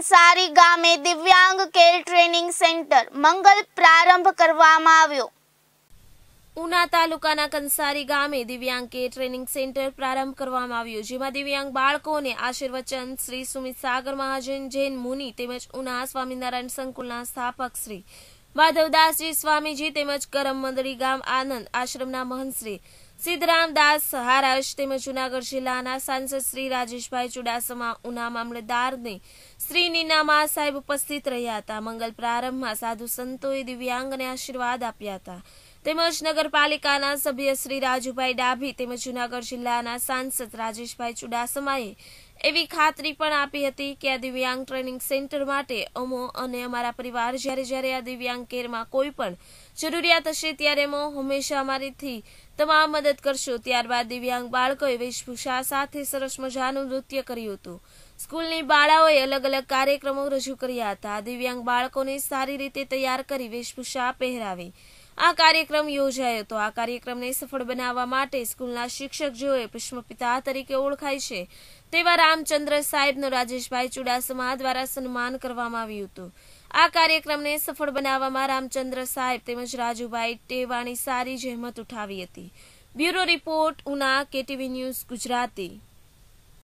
અંસારી ગામે દિવ્યાંગ care training centre મંગલ પ્રારંભ કરવામાં આવ્યો ઉના તાલુકાના કંસારી ગામે દિવ્યાંગ કે ટ્રેનિંગ સેન્ટર પ્રારંભ કરવામાં આવ્યું જેમાં દિવ્યાંગ બાળકોને આશીર્વચન શ્રી સુમિત સાગર મહાજન જૈન મુનિ તેમજ ઉના સ્વામિનારાયણ સંકુલના સ્થાપક શ્રી માધવદાસજી સ્વામીજી તેમજ કરમ મંદડી ગામ આનંદ આશ્રમના મહંતશ્રી શ્રી સિદ્ધરામદાસ સહારાશ તેમજ જૂનાગઢ જિલ્લાના સાંસદ શ્રી રાજેશભાઈ ચુડાસમા ઉના મામલતદારને શ્રી નીનામા સાહેબ ઉપસ્થિત રહ્યા હતા મંગલ પ્રારંભમાં સાધુ સંતોએ દિવ્યાંગને આશીર્વાદ આપ્યા હતા તેમજ નગરપાલિકાના સભ્ય શ્રી રાજુભાઈ ડાભી તેમજ જૂનાગઢ જિલ્લાના સાંસદ રાજેશભાઈ ચુડાસમાએ એવી ખાતરી પણ આપી હતી કે આ દિવ્યાંગ ટ્રેનિંગ સેન્ટર માટે અમો અને અમારા પરિવાર જ્યારે જ્યારે આ દિવ્યાંગ કેરમાં કોઈ પણ જરૂરિયાત હશે ત્યારે અમો હંમેશા અમારીથી તમામ મદદ કરશો ત્યારબાદ દિવ્યાંગ બાળકોએ વેશભૂષા સાથે સરસ મજાનું નૃત્ય કર્યું હતું સ્કૂલની બાળાઓએ અલગ અલગ કાર્યક્રમો રજૂ કર્યા હતા દિવ્યાંગ બાળકોને સારી રીતે તૈયાર કરી વેશભૂષા પહેરાવી આ કાર્યક્રમ યોજાયો હતો આ કાર્યક્રમને સફળ બનાવવા માટે સ્કૂલના શિક્ષક જેઓએ પુષ્પપિતા તરીકે ઓળખાય છે તેવા રામચંદ્ર સાહેબનો રાજેશભાઈ ચુડાસમા દ્વારા સન્માન કરવામાં આવ્યું હતું આ કાર્યક્રમને સફળ બનાવવામાં રામચંદ્ર સાહેબ તેમજ રાજુભાઈ ટેવાણી સારી જહેમત ઉઠાવી હતી bureau report Una KTV news Gujarati